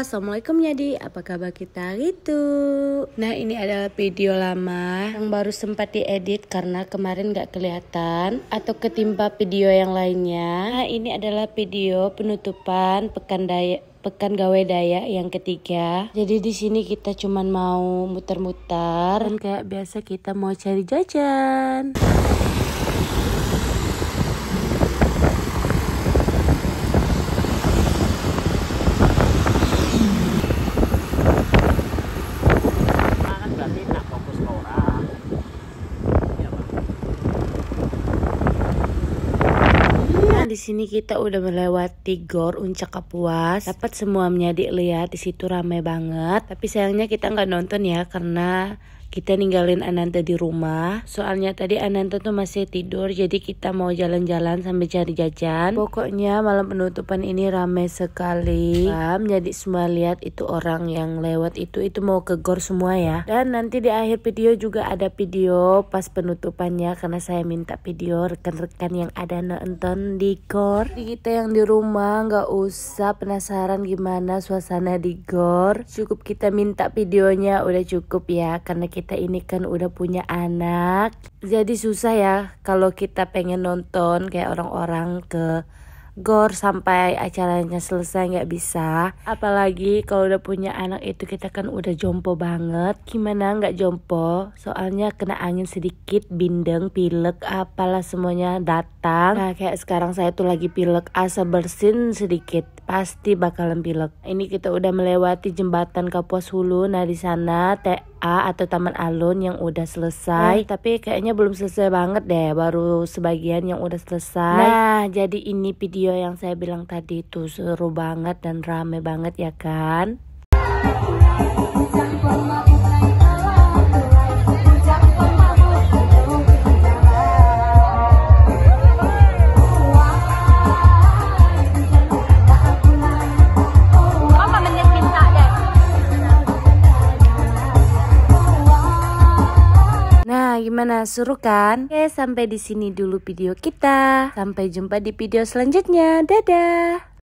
Assalamualaikum Assalamualaikum Yadi, apa kabar kita gitu. Nah ini adalah video lama yang baru sempat diedit karena kemarin gak kelihatan Atau ketimpa video yang lainnya Nah ini adalah video penutupan pekan daya pekan gawe daya yang ketiga. Jadi di sini kita cuman mau muter-muter dan kayak biasa kita mau cari jajan. di sini kita udah melewati Gor uncak Kapuas. Dapat semuanya dilihat, di situ ramai banget. Tapi sayangnya kita nggak nonton ya karena kita ninggalin Ananta di rumah soalnya tadi Ananta tuh masih tidur jadi kita mau jalan-jalan sambil cari jajan pokoknya malam penutupan ini ramai sekali Bam, jadi semua lihat itu orang yang lewat itu itu mau ke gor semua ya dan nanti di akhir video juga ada video pas penutupannya karena saya minta video rekan-rekan yang ada nonton di gor jadi kita yang di rumah nggak usah penasaran gimana suasana di gor cukup kita minta videonya udah cukup ya karena kita kita ini kan udah punya anak jadi susah ya kalau kita pengen nonton kayak orang-orang ke gor sampai acaranya selesai nggak bisa apalagi kalau udah punya anak itu kita kan udah jompo banget gimana nggak jompo soalnya kena angin sedikit bindeng pilek apalah semuanya datang nah kayak sekarang saya tuh lagi pilek asa bersin sedikit pasti bakalan pilek ini kita udah melewati jembatan Kapuas Hulu nah di sana teh A atau Taman Alun yang udah selesai, eh. tapi kayaknya belum selesai banget deh, baru sebagian yang udah selesai. Nah, jadi ini video yang saya bilang tadi tuh seru banget dan rame banget ya kan? Gimana seru kan? Oke, sampai di sini dulu video kita. Sampai jumpa di video selanjutnya. Dadah.